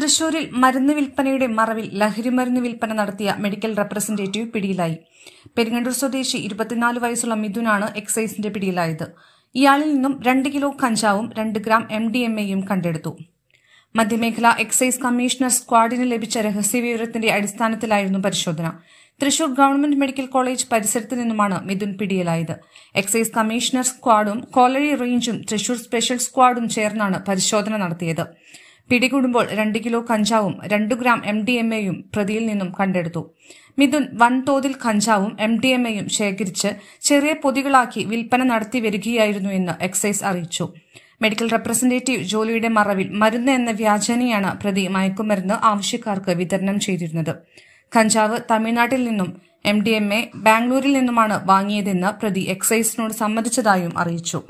തൃശൂരിൽ മരുന്ന് വിൽപ്പനയുടെ മറവിൽ ലഹരിമരുന്ന് വിൽപ്പന നടത്തിയ മെഡിക്കൽ റെപ്രസെന്റേറ്റീവ് പിടിയിലായി പെരിങ്ങണ്ടൂർ സ്വദേശി ഇരുപത്തിനാല് വയസ്സുള്ള മിഥുനാണ് എക്സൈസിന്റെ പിടിയിലായത് ഇയാളിൽ നിന്നും രണ്ട് കിലോ കഞ്ചാവും രണ്ട് ഗ്രാം എം ഡി എം എയും കണ്ടെടുത്തു മധ്യമേഖല എക്സൈസ് കമ്മീഷണർ സ്ക്വാഡിന് ലഭിച്ച രഹസ്യവിവരത്തിന്റെ അടിസ്ഥാനത്തിലായിരുന്നു പരിശോധന തൃശൂർ ഗവൺമെന്റ് മെഡിക്കൽ കോളേജ് പരിസരത്തു നിന്നുമാണ് മിഥുൻ പിടിയിലായത് എക്സൈസ് കമ്മീഷണർ സ്ക്വാഡും കോലഴി റേഞ്ചും തൃശൂർ സ്പെഷ്യൽ സ്ക്വാഡും ചേർന്നാണ് പരിശോധന നടത്തിയത് പിടികൂടുമ്പോൾ രണ്ട് കിലോ കഞ്ചാവും രണ്ടു ഗ്രാം എം ഡി എം എയും പ്രതിയിൽ നിന്നും കണ്ടെടുത്തു മിഥുൻ വൻതോതിൽ കഞ്ചാവും എം ഡി എം എയും ശേഖരിച്ച് ചെറിയ പൊതികളാക്കി വിൽപ്പന നടത്തി വരികയായിരുന്നു എന്ന് എക്സൈസ് അറിയിച്ചു മെഡിക്കൽ റെപ്രസെന്റേറ്റീവ് ജോലിയുടെ മറവിൽ മരുന്ന് എന്ന വ്യാജനയാണ് പ്രതി മയക്കുമരുന്ന് ആവശ്യക്കാർക്ക് വിതരണം ചെയ്തിരുന്നത് കഞ്ചാവ് തമിഴ്നാട്ടിൽ നിന്നും എം ഡി എം എ ബാംഗ്ലൂരിൽ നിന്നുമാണ് വാങ്ങിയതെന്ന് പ്രതി എക്സൈസിനോട് സമ്മതിച്ചതായും അറിയിച്ചു